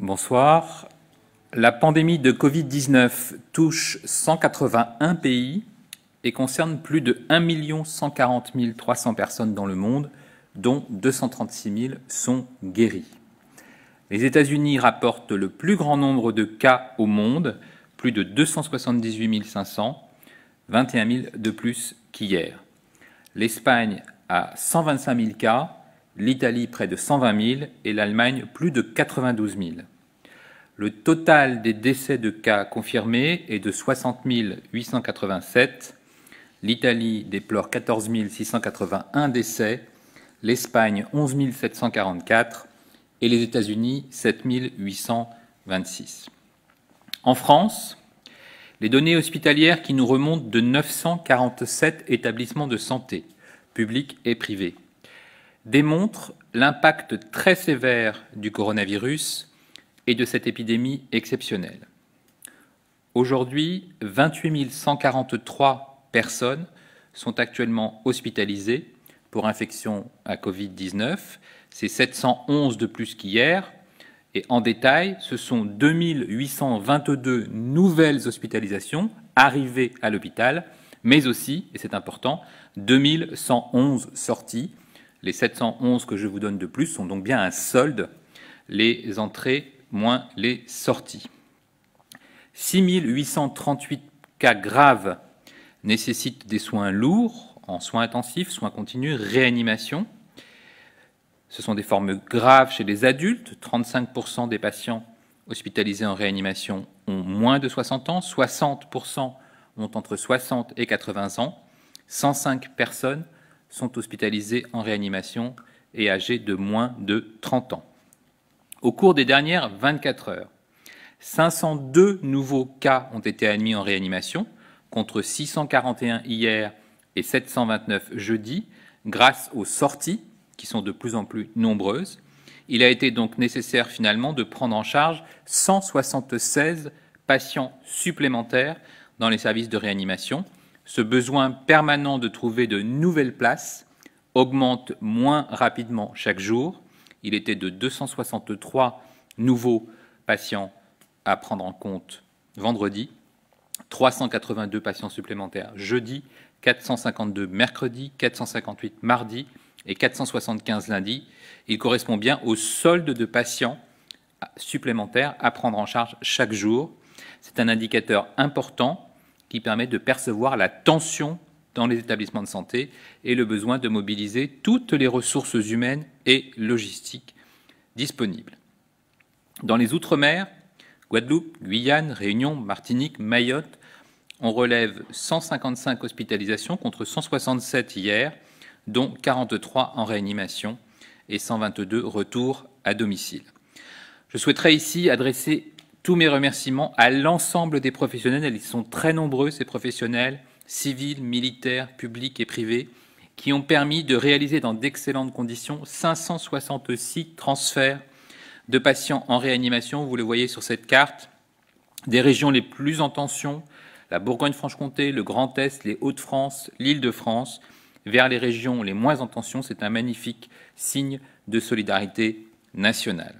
Bonsoir. La pandémie de Covid-19 touche 181 pays et concerne plus de 1 140 300 personnes dans le monde, dont 236 000 sont guéries. Les États-Unis rapportent le plus grand nombre de cas au monde, plus de 278 500, 21 000 de plus qu'hier l'Espagne a 125 000 cas, l'Italie près de 120 000 et l'Allemagne plus de 92 000. Le total des décès de cas confirmés est de 60 887. L'Italie déplore 14 681 décès, l'Espagne 11 744 et les États-Unis 7 826. En France, les données hospitalières qui nous remontent de 947 établissements de santé, publics et privés, démontrent l'impact très sévère du coronavirus et de cette épidémie exceptionnelle. Aujourd'hui, 28 143 personnes sont actuellement hospitalisées pour infection à Covid-19. C'est 711 de plus qu'hier, et en détail, ce sont 2822 nouvelles hospitalisations arrivées à l'hôpital, mais aussi, et c'est important, 2111 sorties. Les 711 que je vous donne de plus sont donc bien un solde, les entrées moins les sorties. 6838 cas graves nécessitent des soins lourds, en soins intensifs, soins continus, réanimation. Ce sont des formes graves chez les adultes. 35% des patients hospitalisés en réanimation ont moins de 60 ans. 60% ont entre 60 et 80 ans. 105 personnes sont hospitalisées en réanimation et âgées de moins de 30 ans. Au cours des dernières 24 heures, 502 nouveaux cas ont été admis en réanimation, contre 641 hier et 729 jeudi, grâce aux sorties qui sont de plus en plus nombreuses. Il a été donc nécessaire finalement de prendre en charge 176 patients supplémentaires dans les services de réanimation. Ce besoin permanent de trouver de nouvelles places augmente moins rapidement chaque jour. Il était de 263 nouveaux patients à prendre en compte vendredi, 382 patients supplémentaires jeudi, 452 mercredi, 458 mardi, et 475 lundi, Il correspond bien au solde de patients supplémentaires à prendre en charge chaque jour. C'est un indicateur important qui permet de percevoir la tension dans les établissements de santé et le besoin de mobiliser toutes les ressources humaines et logistiques disponibles. Dans les Outre-mer, Guadeloupe, Guyane, Réunion, Martinique, Mayotte, on relève 155 hospitalisations contre 167 hier dont 43 en réanimation et 122 retours à domicile. Je souhaiterais ici adresser tous mes remerciements à l'ensemble des professionnels, ils sont très nombreux ces professionnels, civils, militaires, publics et privés, qui ont permis de réaliser dans d'excellentes conditions 566 transferts de patients en réanimation, vous le voyez sur cette carte, des régions les plus en tension, la Bourgogne-Franche-Comté, le Grand Est, les Hauts-de-France, l'Île-de-France, france lîle de france vers les régions les moins en tension, c'est un magnifique signe de solidarité nationale.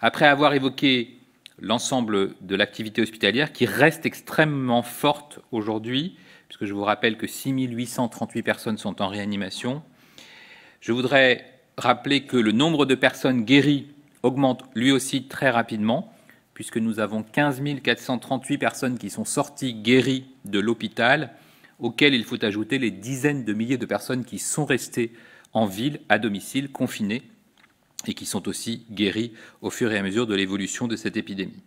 Après avoir évoqué l'ensemble de l'activité hospitalière qui reste extrêmement forte aujourd'hui, puisque je vous rappelle que 838 personnes sont en réanimation, je voudrais rappeler que le nombre de personnes guéries augmente lui aussi très rapidement, puisque nous avons 15 438 personnes qui sont sorties guéries de l'hôpital auxquels il faut ajouter les dizaines de milliers de personnes qui sont restées en ville, à domicile, confinées, et qui sont aussi guéries au fur et à mesure de l'évolution de cette épidémie.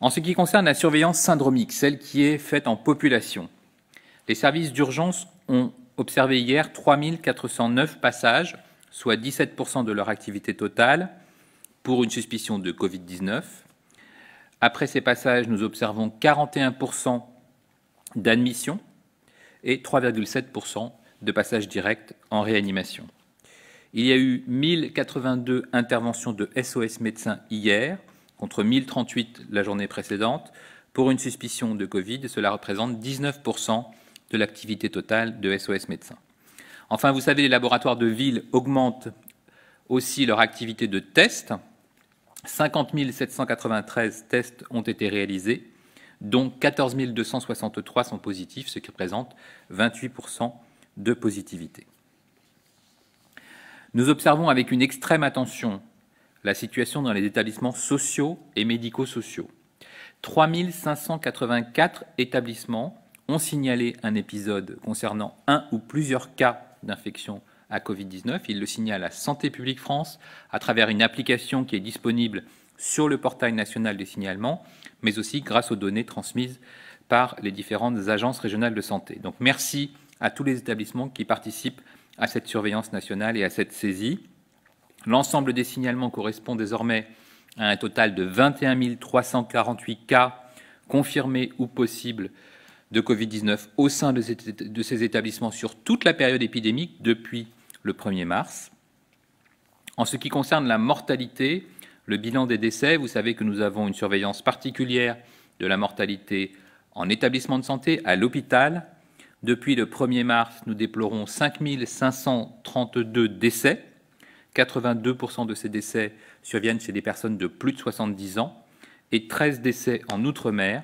En ce qui concerne la surveillance syndromique, celle qui est faite en population, les services d'urgence ont observé hier 3409 passages, soit 17% de leur activité totale, pour une suspicion de Covid-19. Après ces passages, nous observons 41% d'admissions et 3,7% de passages directs en réanimation. Il y a eu 1082 interventions de SOS médecins hier, contre 1038 la journée précédente, pour une suspicion de Covid. Cela représente 19% de l'activité totale de SOS médecins. Enfin, vous savez, les laboratoires de ville augmentent aussi leur activité de test. 50 793 tests ont été réalisés, dont 14 263 sont positifs, ce qui représente 28% de positivité. Nous observons avec une extrême attention la situation dans les établissements sociaux et médico-sociaux. 3584 établissements ont signalé un épisode concernant un ou plusieurs cas d'infection à Covid-19. Ils le signalent à Santé publique France à travers une application qui est disponible sur le portail national des signalements mais aussi grâce aux données transmises par les différentes agences régionales de santé. Donc merci à tous les établissements qui participent à cette surveillance nationale et à cette saisie. L'ensemble des signalements correspond désormais à un total de 21 348 cas confirmés ou possibles de Covid-19 au sein de ces établissements sur toute la période épidémique depuis le 1er mars. En ce qui concerne la mortalité, le bilan des décès, vous savez que nous avons une surveillance particulière de la mortalité en établissement de santé, à l'hôpital. Depuis le 1er mars, nous déplorons 532 décès. 82% de ces décès surviennent chez des personnes de plus de 70 ans et 13 décès en Outre-mer,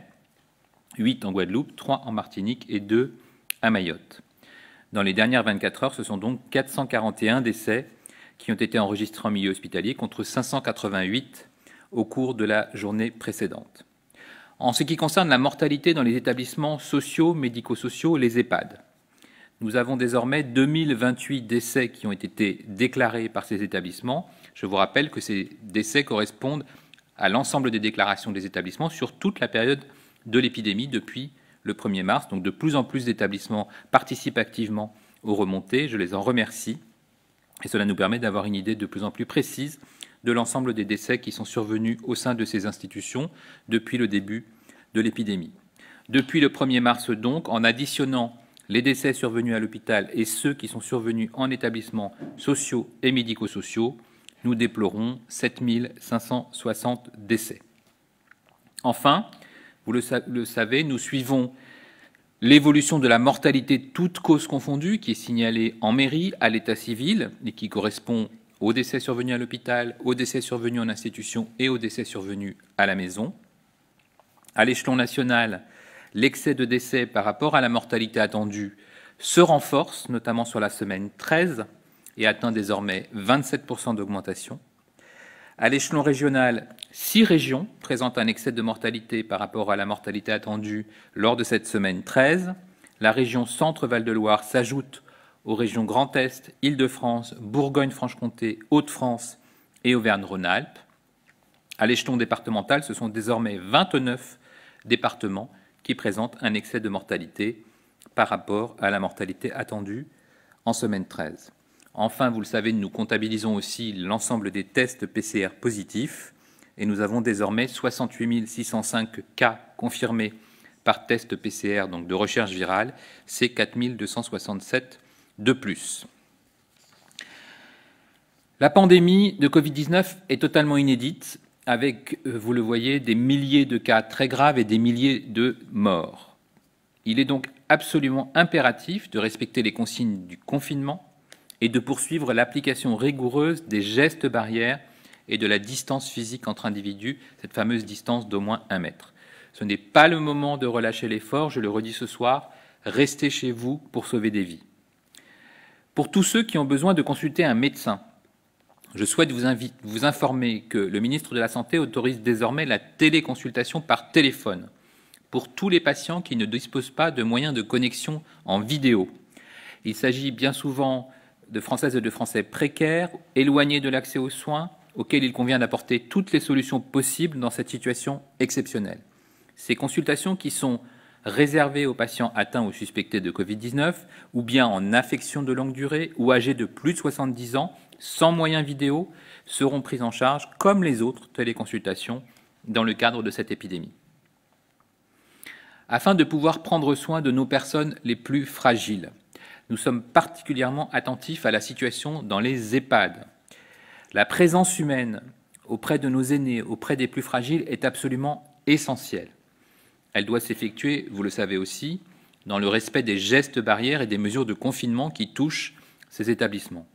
8 en Guadeloupe, 3 en Martinique et 2 à Mayotte. Dans les dernières 24 heures, ce sont donc 441 décès qui ont été enregistrés en milieu hospitalier contre 588 au cours de la journée précédente. En ce qui concerne la mortalité dans les établissements sociaux, médico-sociaux, les EHPAD, nous avons désormais 2028 décès qui ont été déclarés par ces établissements. Je vous rappelle que ces décès correspondent à l'ensemble des déclarations des établissements sur toute la période de l'épidémie depuis le 1er mars. Donc de plus en plus d'établissements participent activement aux remontées. Je les en remercie. Et cela nous permet d'avoir une idée de plus en plus précise de l'ensemble des décès qui sont survenus au sein de ces institutions depuis le début de l'épidémie. Depuis le 1er mars donc, en additionnant les décès survenus à l'hôpital et ceux qui sont survenus en établissements sociaux et médico-sociaux, nous déplorons 7560 décès. Enfin, vous le, savez, nous suivons l'évolution de la mortalité toutes causes confondues qui est signalée en mairie, à l'état civil et qui correspond aux décès survenus à l'hôpital, aux décès survenus en institution et aux décès survenus à la maison. À l'échelon national, l'excès de décès par rapport à la mortalité attendue se renforce, notamment sur la semaine 13, et atteint désormais 27% d'augmentation. À l'échelon régional, six régions présentent un excès de mortalité par rapport à la mortalité attendue lors de cette semaine 13. La région Centre-Val de Loire s'ajoute aux régions Grand Est, Île-de-France, Bourgogne-Franche-Comté, Hauts-de-France et Auvergne-Rhône-Alpes. À l'échelon départemental, ce sont désormais 29 départements qui présentent un excès de mortalité par rapport à la mortalité attendue en semaine 13. Enfin, vous le savez, nous comptabilisons aussi l'ensemble des tests PCR positifs et nous avons désormais 68 605 cas confirmés par test PCR, donc de recherche virale, c'est 4 267 de plus. La pandémie de Covid-19 est totalement inédite, avec, euh, vous le voyez, des milliers de cas très graves et des milliers de morts. Il est donc absolument impératif de respecter les consignes du confinement et de poursuivre l'application rigoureuse des gestes barrières et de la distance physique entre individus, cette fameuse distance d'au moins un mètre. Ce n'est pas le moment de relâcher l'effort, je le redis ce soir, restez chez vous pour sauver des vies. Pour tous ceux qui ont besoin de consulter un médecin, je souhaite vous, vous informer que le ministre de la Santé autorise désormais la téléconsultation par téléphone pour tous les patients qui ne disposent pas de moyens de connexion en vidéo. Il s'agit bien souvent de Françaises et de Français précaires, éloignés de l'accès aux soins, auxquels il convient d'apporter toutes les solutions possibles dans cette situation exceptionnelle. Ces consultations qui sont réservées aux patients atteints ou suspectés de Covid-19, ou bien en affection de longue durée, ou âgés de plus de 70 ans, sans moyens vidéo, seront prises en charge, comme les autres téléconsultations, dans le cadre de cette épidémie. Afin de pouvoir prendre soin de nos personnes les plus fragiles, nous sommes particulièrement attentifs à la situation dans les EHPAD. La présence humaine auprès de nos aînés, auprès des plus fragiles, est absolument essentielle. Elle doit s'effectuer, vous le savez aussi, dans le respect des gestes barrières et des mesures de confinement qui touchent ces établissements.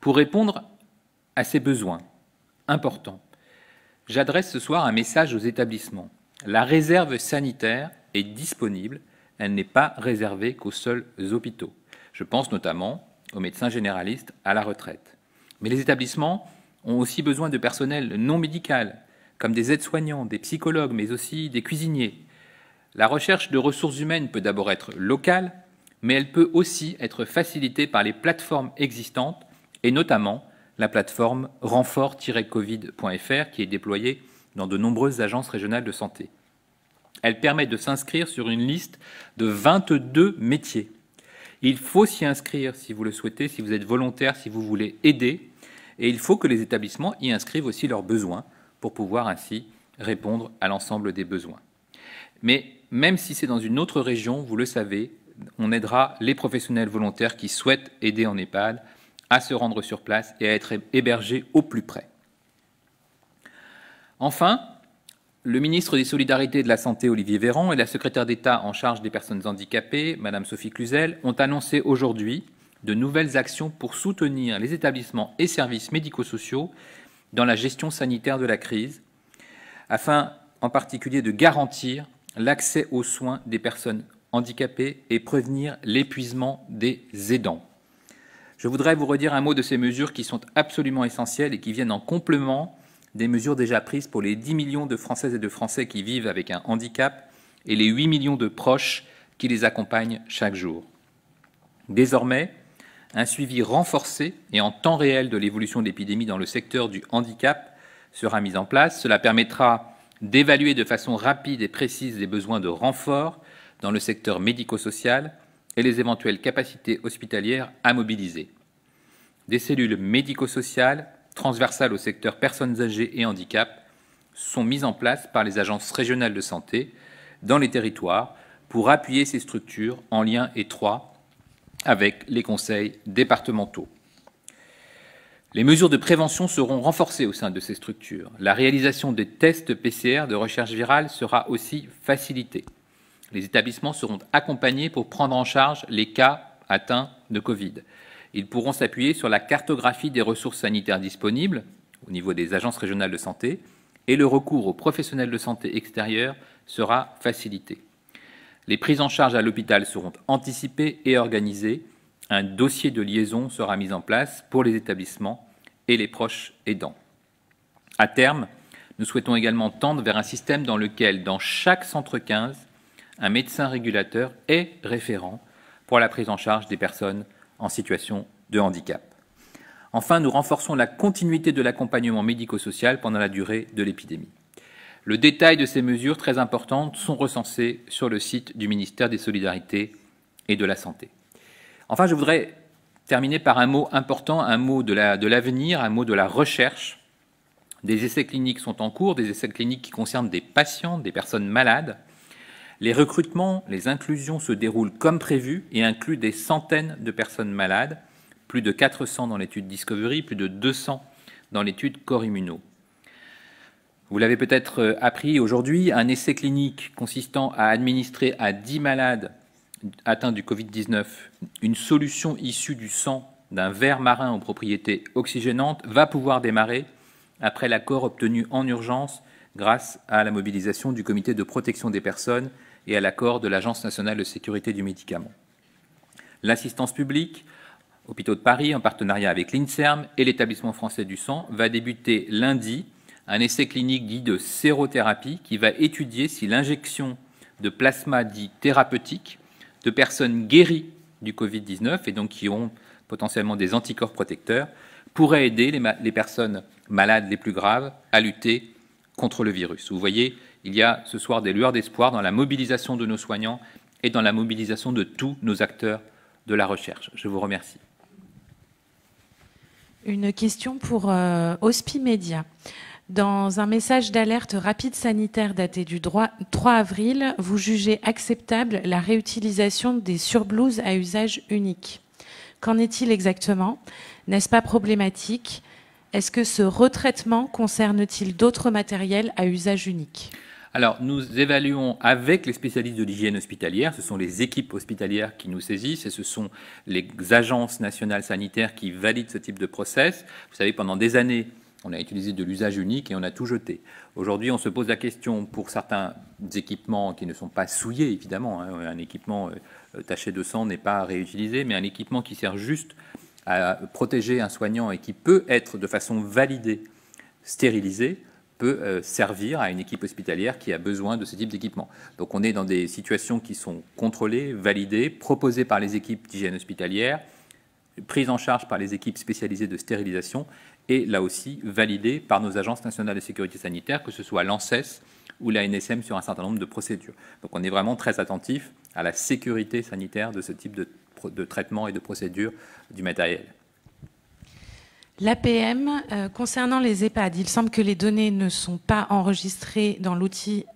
Pour répondre à ces besoins importants, j'adresse ce soir un message aux établissements. La réserve sanitaire est disponible elle n'est pas réservée qu'aux seuls hôpitaux. Je pense notamment aux médecins généralistes à la retraite. Mais les établissements ont aussi besoin de personnel non médical, comme des aides-soignants, des psychologues, mais aussi des cuisiniers. La recherche de ressources humaines peut d'abord être locale, mais elle peut aussi être facilitée par les plateformes existantes, et notamment la plateforme renfort-covid.fr qui est déployée dans de nombreuses agences régionales de santé. Elle permet de s'inscrire sur une liste de 22 métiers. Il faut s'y inscrire si vous le souhaitez, si vous êtes volontaire, si vous voulez aider. Et il faut que les établissements y inscrivent aussi leurs besoins pour pouvoir ainsi répondre à l'ensemble des besoins. Mais même si c'est dans une autre région, vous le savez, on aidera les professionnels volontaires qui souhaitent aider en Népal à se rendre sur place et à être hébergés au plus près. Enfin, le ministre des Solidarités et de la Santé, Olivier Véran, et la secrétaire d'État en charge des personnes handicapées, Madame Sophie Cluzel, ont annoncé aujourd'hui de nouvelles actions pour soutenir les établissements et services médico-sociaux dans la gestion sanitaire de la crise, afin en particulier de garantir l'accès aux soins des personnes handicapées et prévenir l'épuisement des aidants. Je voudrais vous redire un mot de ces mesures qui sont absolument essentielles et qui viennent en complément des mesures déjà prises pour les 10 millions de Françaises et de Français qui vivent avec un handicap et les 8 millions de proches qui les accompagnent chaque jour. Désormais, un suivi renforcé et en temps réel de l'évolution de l'épidémie dans le secteur du handicap sera mis en place. Cela permettra d'évaluer de façon rapide et précise les besoins de renfort dans le secteur médico-social et les éventuelles capacités hospitalières à mobiliser. Des cellules médico-sociales transversales au secteur personnes âgées et handicap sont mises en place par les agences régionales de santé dans les territoires pour appuyer ces structures en lien étroit avec les conseils départementaux. Les mesures de prévention seront renforcées au sein de ces structures. La réalisation des tests PCR de recherche virale sera aussi facilitée. Les établissements seront accompagnés pour prendre en charge les cas atteints de Covid ils pourront s'appuyer sur la cartographie des ressources sanitaires disponibles au niveau des agences régionales de santé et le recours aux professionnels de santé extérieurs sera facilité. Les prises en charge à l'hôpital seront anticipées et organisées. Un dossier de liaison sera mis en place pour les établissements et les proches aidants. À terme, nous souhaitons également tendre vers un système dans lequel, dans chaque centre 15, un médecin régulateur est référent pour la prise en charge des personnes en situation de handicap. Enfin, nous renforçons la continuité de l'accompagnement médico-social pendant la durée de l'épidémie. Le détail de ces mesures très importantes sont recensés sur le site du ministère des Solidarités et de la Santé. Enfin, je voudrais terminer par un mot important, un mot de l'avenir, un mot de la recherche. Des essais cliniques sont en cours, des essais cliniques qui concernent des patients, des personnes malades. Les recrutements, les inclusions se déroulent comme prévu et incluent des centaines de personnes malades, plus de 400 dans l'étude Discovery, plus de 200 dans l'étude immunaux. Vous l'avez peut-être euh, appris aujourd'hui, un essai clinique consistant à administrer à 10 malades atteints du Covid-19 une solution issue du sang d'un ver marin aux propriétés oxygénantes va pouvoir démarrer après l'accord obtenu en urgence grâce à la mobilisation du comité de protection des personnes et à l'accord de l'Agence nationale de sécurité du médicament. L'assistance publique, hôpitaux de Paris, en partenariat avec l'INSERM et l'établissement français du sang, va débuter lundi un essai clinique dit de sérothérapie qui va étudier si l'injection de plasma dit thérapeutique de personnes guéries du Covid-19 et donc qui ont potentiellement des anticorps protecteurs pourrait aider les, les personnes malades les plus graves à lutter contre le virus. Vous voyez, il y a ce soir des lueurs d'espoir dans la mobilisation de nos soignants et dans la mobilisation de tous nos acteurs de la recherche. Je vous remercie. Une question pour euh, HospiMédia. Dans un message d'alerte rapide sanitaire daté du 3 avril, vous jugez acceptable la réutilisation des surblouses à usage unique. Qu'en est-il exactement N'est-ce pas problématique Est-ce que ce retraitement concerne-t-il d'autres matériels à usage unique alors, nous évaluons avec les spécialistes de l'hygiène hospitalière, ce sont les équipes hospitalières qui nous saisissent et ce sont les agences nationales sanitaires qui valident ce type de process. Vous savez, pendant des années, on a utilisé de l'usage unique et on a tout jeté. Aujourd'hui, on se pose la question pour certains équipements qui ne sont pas souillés, évidemment. Hein. un équipement euh, taché de sang n'est pas réutilisé, mais un équipement qui sert juste à protéger un soignant et qui peut être de façon validée stérilisé peut euh, servir à une équipe hospitalière qui a besoin de ce type d'équipement. Donc on est dans des situations qui sont contrôlées, validées, proposées par les équipes d'hygiène hospitalière, prises en charge par les équipes spécialisées de stérilisation et là aussi validées par nos agences nationales de sécurité sanitaire, que ce soit l'ANSES ou la NSM sur un certain nombre de procédures. Donc on est vraiment très attentif à la sécurité sanitaire de ce type de, de traitement et de procédure du matériel. L'APM, euh, concernant les EHPAD, il semble que les données ne sont pas enregistrées dans l'outil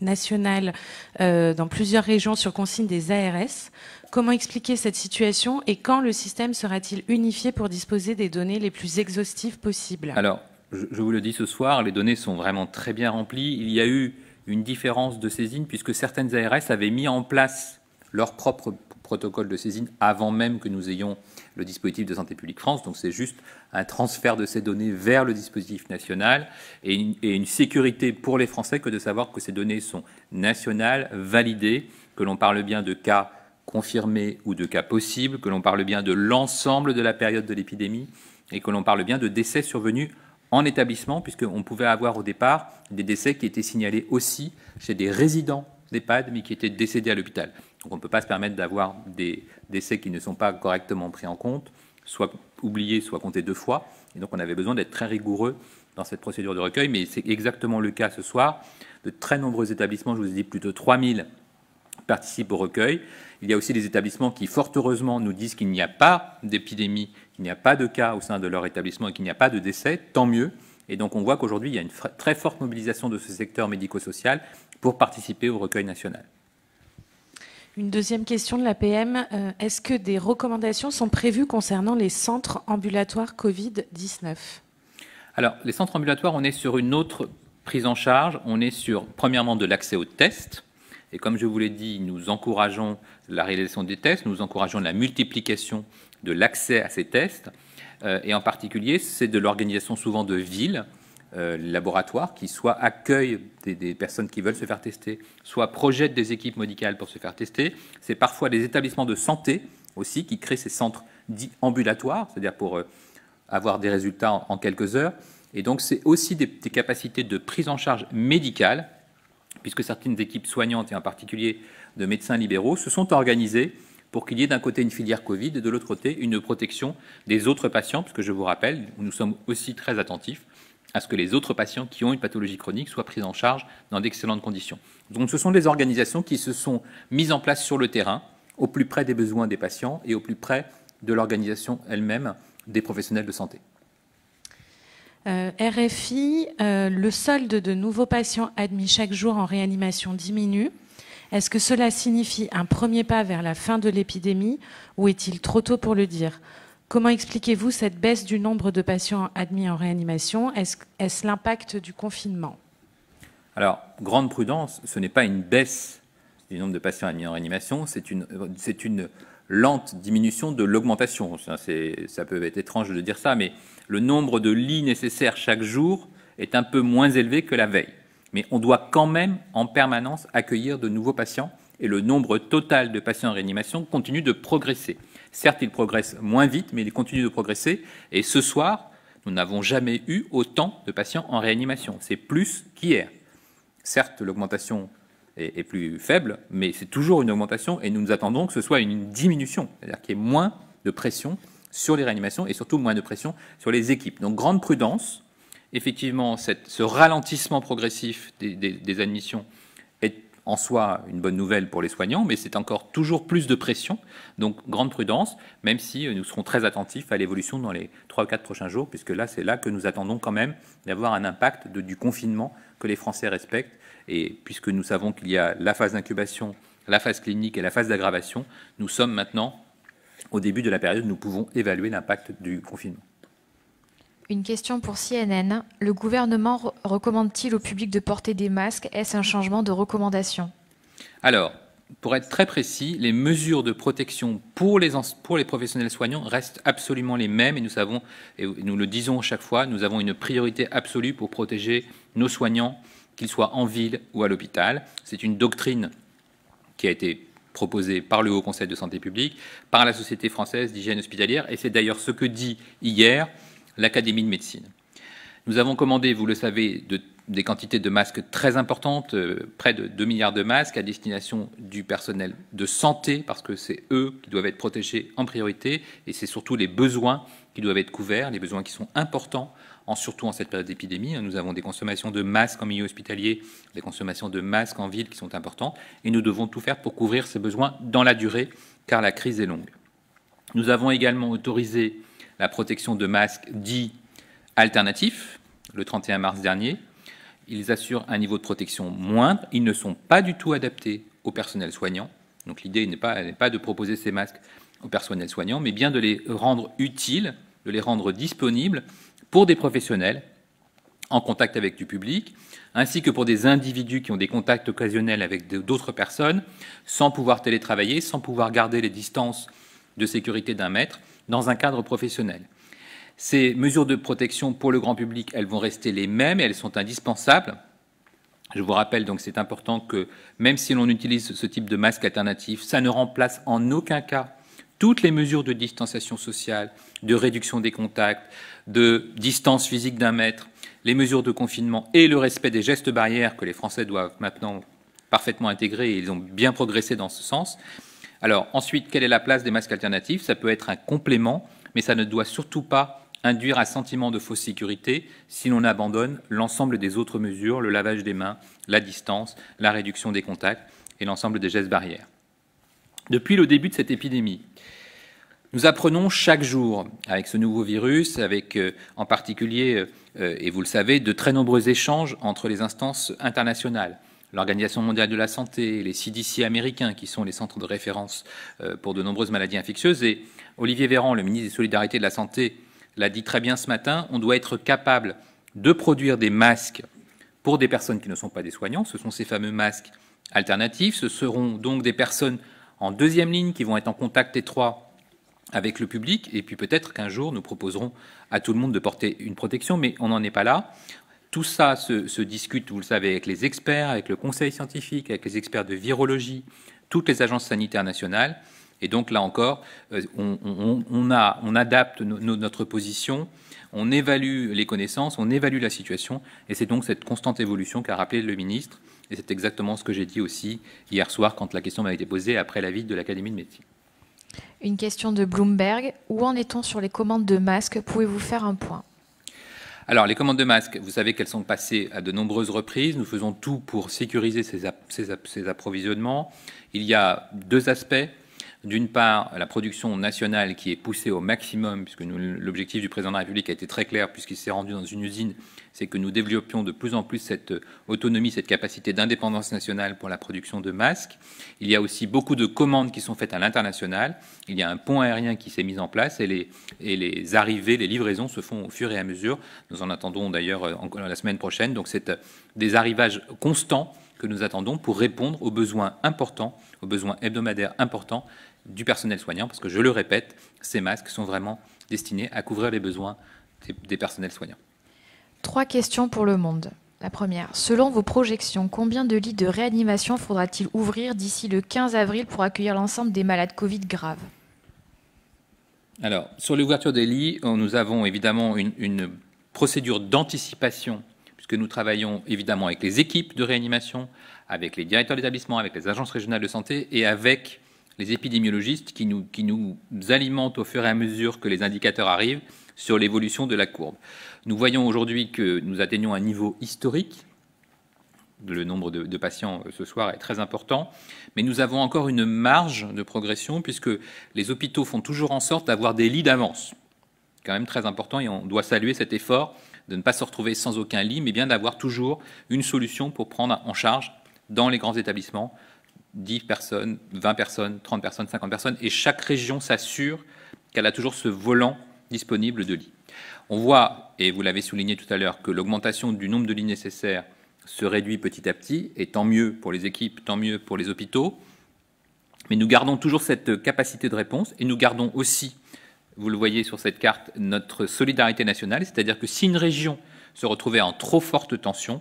national euh, dans plusieurs régions sur consigne des ARS. Comment expliquer cette situation et quand le système sera-t-il unifié pour disposer des données les plus exhaustives possibles Alors, je vous le dis ce soir, les données sont vraiment très bien remplies. Il y a eu une différence de saisine puisque certaines ARS avaient mis en place leur propre protocole de saisine avant même que nous ayons le dispositif de santé publique France. Donc c'est juste un transfert de ces données vers le dispositif national et une, et une sécurité pour les Français que de savoir que ces données sont nationales, validées, que l'on parle bien de cas confirmés ou de cas possibles, que l'on parle bien de l'ensemble de la période de l'épidémie et que l'on parle bien de décès survenus en établissement, puisqu'on pouvait avoir au départ des décès qui étaient signalés aussi chez des résidents d'EHPAD, mais qui étaient décédés à l'hôpital. Donc on ne peut pas se permettre d'avoir des décès qui ne sont pas correctement pris en compte, soit oubliés, soit comptés deux fois. Et donc on avait besoin d'être très rigoureux dans cette procédure de recueil, mais c'est exactement le cas ce soir. De très nombreux établissements, je vous ai dit plus de 3000 participent au recueil. Il y a aussi des établissements qui, fort heureusement, nous disent qu'il n'y a pas d'épidémie, qu'il n'y a pas de cas au sein de leur établissement et qu'il n'y a pas de décès, tant mieux. Et donc on voit qu'aujourd'hui, il y a une très forte mobilisation de ce secteur médico-social pour participer au recueil national. Une deuxième question de la PM. Euh, est-ce que des recommandations sont prévues concernant les centres ambulatoires Covid-19 Alors, les centres ambulatoires, on est sur une autre prise en charge. On est sur, premièrement, de l'accès aux tests. Et comme je vous l'ai dit, nous encourageons la réalisation des tests, nous encourageons la multiplication de l'accès à ces tests. Euh, et en particulier, c'est de l'organisation souvent de villes euh, laboratoires qui soit accueillent des, personnes qui veulent se faire tester, soit projettent des équipes médicales pour se faire tester. C'est parfois des établissements de santé aussi qui créent ces centres dits ambulatoires, c'est-à-dire pour euh, avoir des résultats en, quelques heures. Et donc c'est aussi des, des, capacités de prise en charge médicale, puisque certaines équipes soignantes et en particulier de médecins libéraux se sont organisées pour qu'il y ait d'un côté une filière Covid et de l'autre côté une protection des autres patients, puisque je vous rappelle, nous sommes aussi très attentifs à ce que les autres patients qui ont une pathologie chronique soient pris en charge dans d'excellentes conditions. Donc ce sont des organisations qui se sont mises en place sur le terrain, au plus près des besoins des patients et au plus près de l'organisation elle-même des professionnels de santé. Euh, RFI, euh, le solde de nouveaux patients admis chaque jour en réanimation diminue. Est-ce que cela signifie un premier pas vers la fin de l'épidémie ou est-il trop tôt pour le dire Comment expliquez-vous cette baisse du nombre de patients admis en réanimation Est-ce l'impact du confinement Alors, grande prudence, ce n'est pas une baisse du nombre de patients admis en réanimation, c'est une, lente diminution de l'augmentation. ça peut être étrange de dire ça, mais le nombre de lits nécessaires chaque jour est un peu moins élevé que la veille. Mais on doit quand même en permanence accueillir de nouveaux patients et le nombre total de patients en réanimation continue de progresser. Certes, il progresse moins vite, mais il continue de progresser. Et ce soir, nous n'avons jamais eu autant de patients en réanimation. C'est plus qu'hier. Certes, l'augmentation est, plus faible, mais c'est toujours une augmentation et nous nous attendons que ce soit une diminution, c'est-à-dire qu'il y ait moins de pression sur les réanimations et surtout moins de pression sur les équipes. Donc grande prudence. Effectivement, ce ralentissement progressif des admissions en soi une bonne nouvelle pour les soignants, mais c'est encore toujours plus de pression. Donc grande prudence, même si euh, nous serons très attentifs à l'évolution dans les 3 ou 4 prochains jours, puisque là, c'est là que nous attendons quand même d'avoir un impact du confinement que les Français respectent. Et puisque nous savons qu'il y a la phase d'incubation, la phase clinique et la phase d'aggravation, nous sommes maintenant au début de la période, nous pouvons évaluer l'impact du confinement. Une question pour CNN. Le gouvernement recommande-t-il au public de porter des masques Est-ce un changement de recommandation Alors, pour être très précis, les mesures de protection pour les, professionnels soignants restent absolument les mêmes et nous savons, et nous le disons chaque fois, nous avons une priorité absolue pour protéger nos soignants, qu'ils soient en ville ou à l'hôpital. C'est une doctrine qui a été proposée par le Haut Conseil de santé publique, par la Société française d'hygiène hospitalière, et c'est d'ailleurs ce que dit hier l'Académie de médecine. Nous avons commandé, vous le savez, des quantités de masques très importantes, euh, près de 2 milliards de masques à destination du personnel de santé, parce que c'est eux qui doivent être protégés en priorité, et c'est surtout les besoins qui doivent être couverts, les besoins qui sont importants, en, surtout en cette période d'épidémie. Hein. Nous avons des consommations de masques en milieu hospitalier, des consommations de masques en ville qui sont importantes, et nous devons tout faire pour couvrir ces besoins dans la durée, car la crise est longue. Nous avons également autorisé la protection de masques dits alternatifs, le 31 mars dernier. Ils assurent un niveau de protection moindre. Ils ne sont pas du tout adaptés au personnel soignant. Donc l'idée n'est pas, de proposer ces masques au personnel soignant, mais bien de les rendre utiles, de les rendre disponibles pour des professionnels en contact avec du public, ainsi que pour des individus qui ont des contacts occasionnels avec d'autres personnes, sans pouvoir télétravailler, sans pouvoir garder les distances de sécurité d'un mètre, dans un cadre professionnel. Ces mesures de protection pour le grand public, elles vont rester les mêmes et elles sont indispensables. Je vous rappelle donc c'est important que même si l'on utilise ce type de masque alternatif, ça ne remplace en aucun cas toutes les mesures de distanciation sociale, de réduction des contacts, de distance physique d'un mètre, les mesures de confinement et le respect des gestes barrières que les Français doivent maintenant parfaitement intégrer et ils ont bien progressé dans ce sens. Alors ensuite, quelle est la place des masques alternatifs Ça peut être un complément, mais ça ne doit surtout pas induire un sentiment de fausse sécurité si l'on abandonne l'ensemble des autres mesures, le lavage des mains, la distance, la réduction des contacts et l'ensemble des gestes barrières. Depuis le début de cette épidémie, nous apprenons chaque jour avec ce nouveau virus, avec euh, en particulier, euh, euh, et vous le savez, de très nombreux échanges entre les instances internationales l'Organisation mondiale de la santé, les CDC américains, qui sont les centres de référence euh, pour de nombreuses maladies infectieuses. Et Olivier Véran, le ministre des Solidarités et de la Santé, l'a dit très bien ce matin, on doit être capable de produire des masques pour des personnes qui ne sont pas des soignants. Ce sont ces fameux masques alternatifs. Ce seront donc des personnes en deuxième ligne qui vont être en contact étroit avec le public, et puis peut-être qu'un jour nous proposerons à tout le monde de porter une protection, mais on n'en est pas là. Tout ça se, discute, vous le savez, avec les experts, avec le conseil scientifique, avec les experts de virologie, toutes les agences sanitaires nationales. Et donc là encore, euh, on, adapte notre position, on évalue les connaissances, on évalue la situation. Et c'est donc cette constante évolution qu'a rappelé le ministre. Et c'est exactement ce que j'ai dit aussi hier soir quand la question m'a été posée après l'avis de l'Académie de médecine. Une question de Bloomberg. Où en est-on sur les commandes de masques Pouvez-vous faire un point alors, les commandes de masques, vous savez qu'elles sont passées à de nombreuses reprises. Nous faisons tout pour sécuriser ces, approvisionnements. Il y a deux aspects. D'une part, la production nationale qui est poussée au maximum, puisque l'objectif du président de la République a été très clair, puisqu'il s'est rendu dans une usine c'est que nous développions de plus en plus cette euh, autonomie, cette capacité d'indépendance nationale pour la production de masques. Il y a aussi beaucoup de commandes qui sont faites à l'international. Il y a un pont aérien qui s'est mis en place et les, et les arrivées, les livraisons se font au fur et à mesure. Nous en attendons d'ailleurs euh, la semaine prochaine. Donc c'est euh, des arrivages constants que nous attendons pour répondre aux besoins importants, aux besoins hebdomadaires importants du personnel soignant, parce que je le répète, ces masques sont vraiment destinés à couvrir les besoins des personnels soignants. Trois questions pour le monde. La première, selon vos projections, combien de lits de réanimation faudra-t-il ouvrir d'ici le 15 avril pour accueillir l'ensemble des malades Covid graves Alors, sur l'ouverture des lits, nous avons évidemment une, procédure d'anticipation, puisque nous travaillons évidemment avec les équipes de réanimation, avec les directeurs d'établissement, avec les agences régionales de santé et avec les épidémiologistes qui nous alimentent au fur et à mesure que les indicateurs arrivent sur l'évolution de la courbe. Nous voyons aujourd'hui que nous atteignons un niveau historique. Le nombre de, patients euh, ce soir est très important, mais nous avons encore une marge de progression puisque les hôpitaux font toujours en sorte d'avoir des lits d'avance. Quand même très important et on doit saluer cet effort de ne pas se retrouver sans aucun lit, mais bien d'avoir toujours une solution pour prendre en charge dans les grands établissements 10 personnes, 20 personnes, 30 personnes, 50 personnes, et chaque région s'assure qu'elle a toujours ce volant disponible de lits. On voit, et vous l'avez souligné tout à l'heure, que l'augmentation du nombre de lits nécessaires se réduit petit à petit, et tant mieux pour les équipes, tant mieux pour les hôpitaux. Mais nous gardons toujours cette capacité de réponse, et nous gardons aussi, vous le voyez sur cette carte, notre solidarité nationale, c'est-à-dire que si une région se retrouvait en trop forte tension,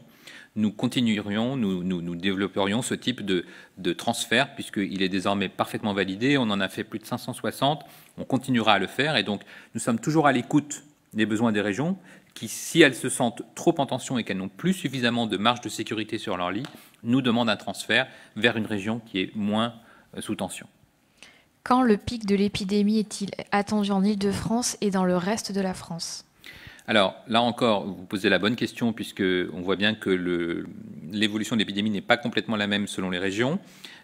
nous continuerions, nous, développerions ce type de, de transfert, puisqu'il est désormais parfaitement validé. On en a fait plus de 560. On continuera à le faire et donc nous sommes toujours à l'écoute des besoins des régions qui, si elles se sentent trop en tension et qu'elles n'ont plus suffisamment de marge de sécurité sur leur lit, nous demandent un transfert vers une région qui est moins euh, sous tension. Quand le pic de l'épidémie est-il attendu en Ile-de-France et dans le reste de la France alors là encore, vous posez la bonne question puisque on voit bien que l'évolution de l'épidémie n'est pas complètement la même selon les régions.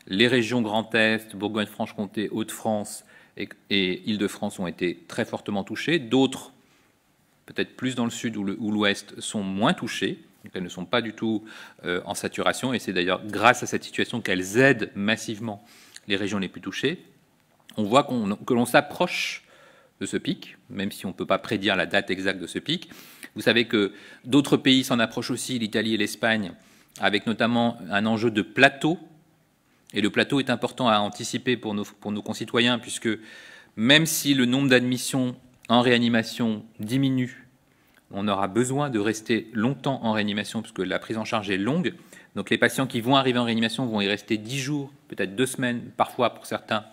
Les régions Grand Est, Bourgogne-Franche-Comté, haute de france et, Île-de-France ont été très fortement touchées. D'autres, peut-être plus dans le sud ou l'ouest, sont moins touchées. elles ne sont pas du tout euh, en saturation. Et c'est d'ailleurs grâce à cette situation qu'elles aident massivement les régions les plus touchées. On voit que l'on s'approche de ce pic, même si on ne peut pas prédire la date exacte de ce pic. Vous savez que d'autres pays s'en approchent aussi, l'Italie et l'Espagne, avec notamment un enjeu de plateau et le plateau est important à anticiper pour nos, pour concitoyens, puisque même si le nombre d'admissions en réanimation diminue, on aura besoin de rester longtemps en réanimation, puisque la prise en charge est longue. Donc les patients qui vont arriver en réanimation vont y rester dix jours, peut-être deux semaines, parfois pour certains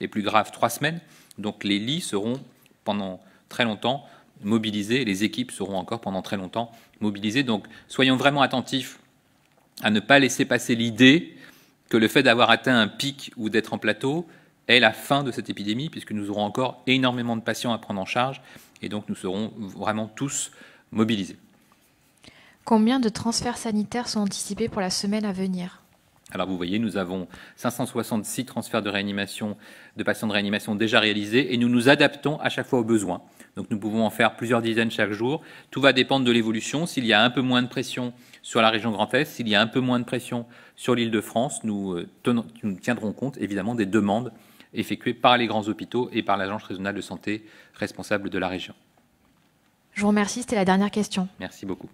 les plus graves trois semaines. Donc les lits seront pendant très longtemps mobilisés, les équipes seront encore pendant très longtemps mobilisées. Donc soyons vraiment attentifs à ne pas laisser passer l'idée que le fait d'avoir atteint un pic ou d'être en plateau est la fin de cette épidémie, puisque nous aurons encore énormément de patients à prendre en charge, et donc nous serons vraiment tous mobilisés. Combien de transferts sanitaires sont anticipés pour la semaine à venir alors vous voyez, nous avons 566 transferts de réanimation, de patients de réanimation déjà réalisés et nous nous adaptons à chaque fois aux besoins. Donc nous pouvons en faire plusieurs dizaines chaque jour. Tout va dépendre de l'évolution. S'il y a un peu moins de pression sur la région Grand Est, s'il y a un peu moins de pression sur l'île de France, nous, euh, tiendrons compte évidemment des demandes effectuées par les grands hôpitaux et par l'Agence régionale de santé responsable de la région. Je vous remercie, c'était la dernière question. Merci beaucoup.